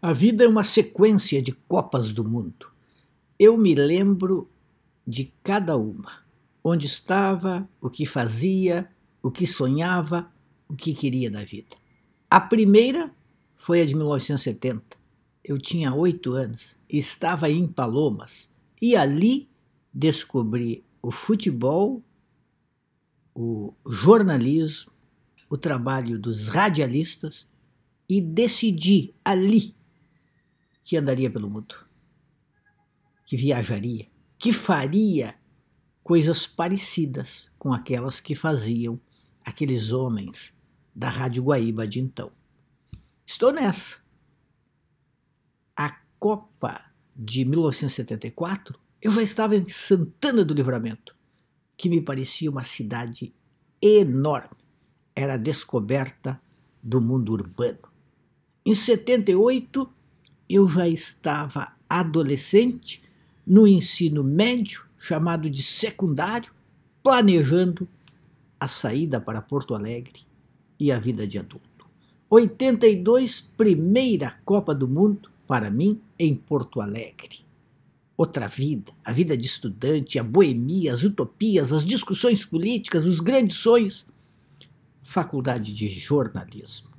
A vida é uma sequência de Copas do Mundo. Eu me lembro de cada uma. Onde estava, o que fazia, o que sonhava, o que queria da vida. A primeira foi a de 1970. Eu tinha oito anos, estava em Palomas e ali descobri o futebol, o jornalismo, o trabalho dos radialistas e decidi ali que andaria pelo mundo, que viajaria, que faria coisas parecidas com aquelas que faziam aqueles homens da Rádio Guaíba de então. Estou nessa. A Copa de 1974, eu já estava em Santana do Livramento, que me parecia uma cidade enorme. Era a descoberta do mundo urbano. Em 78, eu já estava adolescente, no ensino médio, chamado de secundário, planejando a saída para Porto Alegre e a vida de adulto. 82, primeira Copa do Mundo para mim em Porto Alegre. Outra vida, a vida de estudante, a boemia, as utopias, as discussões políticas, os grandes sonhos. Faculdade de jornalismo.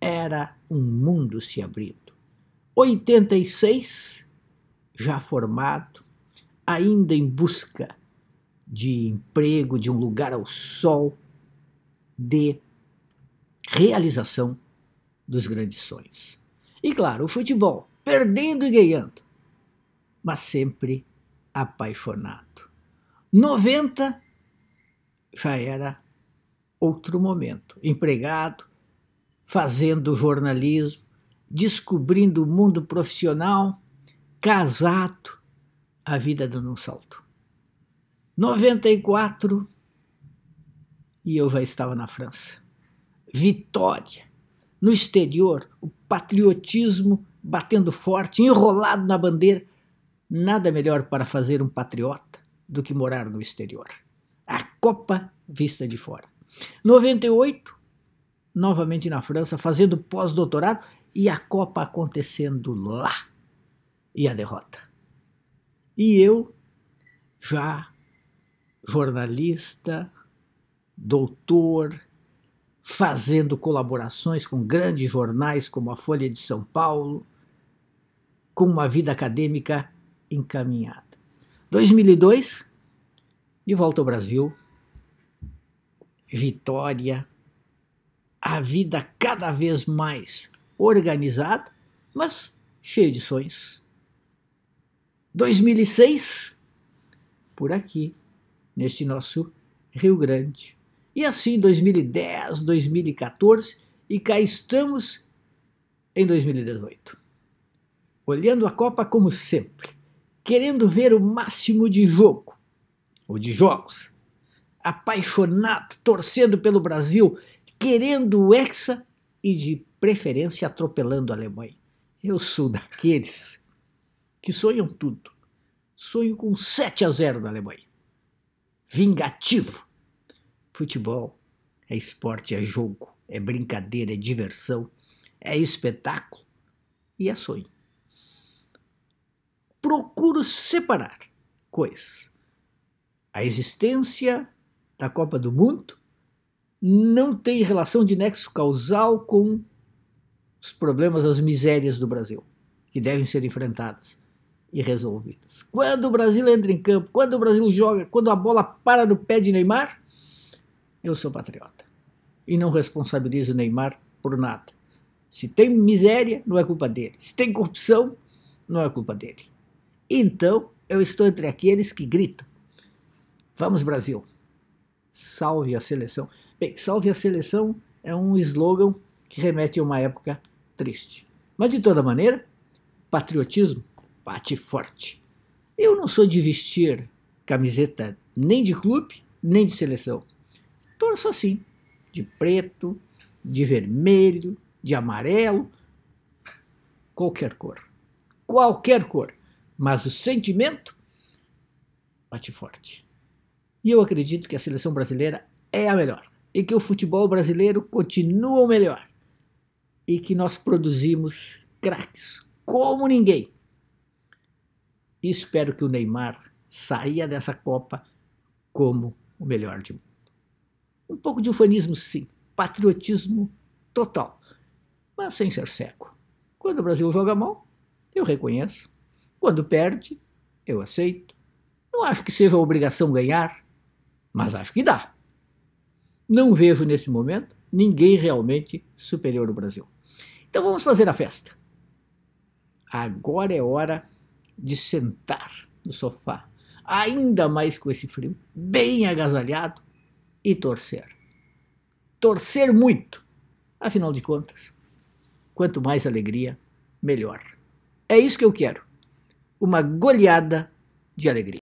Era um mundo se abrindo. 86, já formado, ainda em busca de emprego, de um lugar ao sol, de realização dos grandes sonhos. E claro, o futebol, perdendo e ganhando, mas sempre apaixonado. 90 já era outro momento, empregado, fazendo jornalismo, descobrindo o mundo profissional, casado, a vida dando um salto. 94 e eu já estava na França. Vitória. No exterior, o patriotismo batendo forte, enrolado na bandeira. Nada melhor para fazer um patriota do que morar no exterior. A Copa vista de fora. 98, novamente na França, fazendo pós-doutorado e a Copa acontecendo lá e a derrota. E eu, já jornalista, doutor, fazendo colaborações com grandes jornais como a Folha de São Paulo, com uma vida acadêmica encaminhada. 2002, de volta ao Brasil, vitória, a vida cada vez mais organizado, mas cheio de sonhos. 2006, por aqui, neste nosso Rio Grande. E assim 2010, 2014 e cá estamos em 2018. Olhando a Copa como sempre, querendo ver o máximo de jogo, ou de jogos, apaixonado, torcendo pelo Brasil, querendo o Hexa e de preferência atropelando a Alemanha. Eu sou daqueles que sonham tudo. Sonho com 7 a 0 da Alemanha. Vingativo. Futebol é esporte, é jogo, é brincadeira, é diversão, é espetáculo e é sonho. Procuro separar coisas. A existência da Copa do Mundo não tem relação de nexo causal com os problemas, as misérias do Brasil, que devem ser enfrentadas e resolvidas. Quando o Brasil entra em campo, quando o Brasil joga, quando a bola para no pé de Neymar, eu sou patriota. E não responsabilizo Neymar por nada. Se tem miséria, não é culpa dele. Se tem corrupção, não é culpa dele. Então, eu estou entre aqueles que gritam: Vamos, Brasil! Salve a seleção! Bem, salve a seleção é um slogan que remete a uma época triste. Mas de toda maneira, patriotismo bate forte. Eu não sou de vestir camiseta nem de clube, nem de seleção. Torço assim, de preto, de vermelho, de amarelo, qualquer cor. Qualquer cor. Mas o sentimento bate forte. E eu acredito que a seleção brasileira é a melhor e que o futebol brasileiro continua o melhor e que nós produzimos craques como ninguém. E espero que o Neymar saia dessa Copa como o melhor de mundo. Um pouco de ufanismo, sim, patriotismo total, mas sem ser cego. Quando o Brasil joga mal, eu reconheço. Quando perde, eu aceito. Não acho que seja obrigação ganhar, mas acho que dá. Não vejo nesse momento ninguém realmente superior no Brasil. Então vamos fazer a festa. Agora é hora de sentar no sofá, ainda mais com esse frio, bem agasalhado e torcer. Torcer muito. Afinal de contas, quanto mais alegria, melhor. É isso que eu quero. Uma goleada de alegria.